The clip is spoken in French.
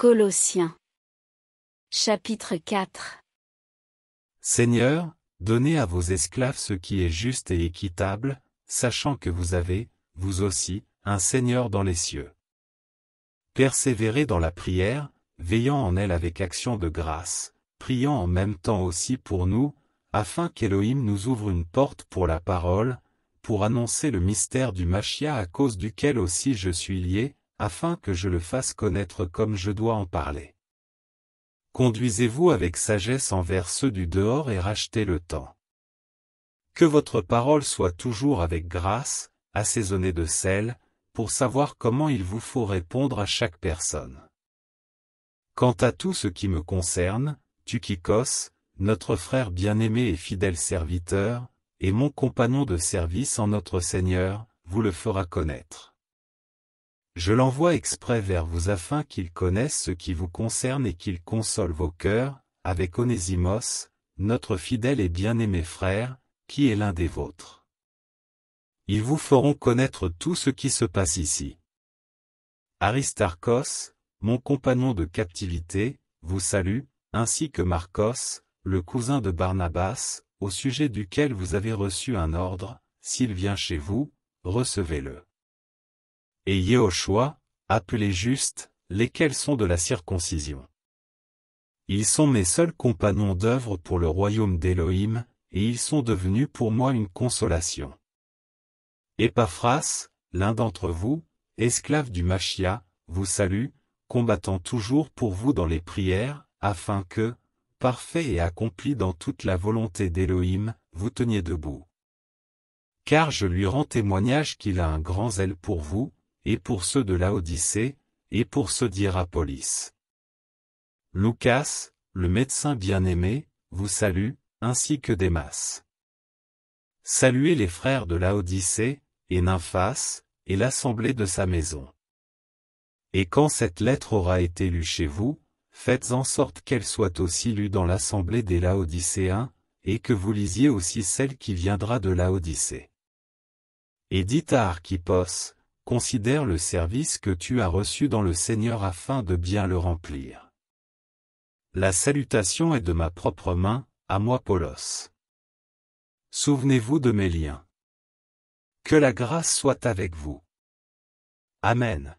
Colossiens. Chapitre 4 Seigneur, donnez à vos esclaves ce qui est juste et équitable, sachant que vous avez, vous aussi, un Seigneur dans les cieux. Persévérez dans la prière, veillant en elle avec action de grâce, priant en même temps aussi pour nous, afin qu'Élohim nous ouvre une porte pour la parole, pour annoncer le mystère du Machia à cause duquel aussi je suis lié, afin que je le fasse connaître comme je dois en parler. Conduisez-vous avec sagesse envers ceux du dehors et rachetez le temps. Que votre parole soit toujours avec grâce, assaisonnée de sel, pour savoir comment il vous faut répondre à chaque personne. Quant à tout ce qui me concerne, Tukikos, notre frère bien-aimé et fidèle serviteur, et mon compagnon de service en notre Seigneur, vous le fera connaître. Je l'envoie exprès vers vous afin qu'il connaisse ce qui vous concerne et qu'il console vos cœurs, avec Onésimos, notre fidèle et bien-aimé frère, qui est l'un des vôtres. Ils vous feront connaître tout ce qui se passe ici. Aristarchos, mon compagnon de captivité, vous salue, ainsi que Marcos, le cousin de Barnabas, au sujet duquel vous avez reçu un ordre, s'il vient chez vous, recevez-le et Yehoshua, appelés justes, lesquels sont de la circoncision. Ils sont mes seuls compagnons d'œuvre pour le royaume d'Élohim, et ils sont devenus pour moi une consolation. Et Paphras, l'un d'entre vous, esclave du Machia, vous salue, combattant toujours pour vous dans les prières, afin que, parfait et accompli dans toute la volonté d'Élohim, vous teniez debout. Car je lui rends témoignage qu'il a un grand zèle pour vous, et pour ceux de Laodicée, et pour ceux d'Irapolis. Lucas, le médecin bien-aimé, vous salue, ainsi que Démas. Saluez les frères de Laodicée, et Nymphas, et l'assemblée de sa maison. Et quand cette lettre aura été lue chez vous, faites en sorte qu'elle soit aussi lue dans l'assemblée des Laodicéens, et que vous lisiez aussi celle qui viendra de Laodicée. Et dites à Archipos, Considère le service que tu as reçu dans le Seigneur afin de bien le remplir. La salutation est de ma propre main, à moi Paulos. Souvenez-vous de mes liens. Que la grâce soit avec vous. Amen.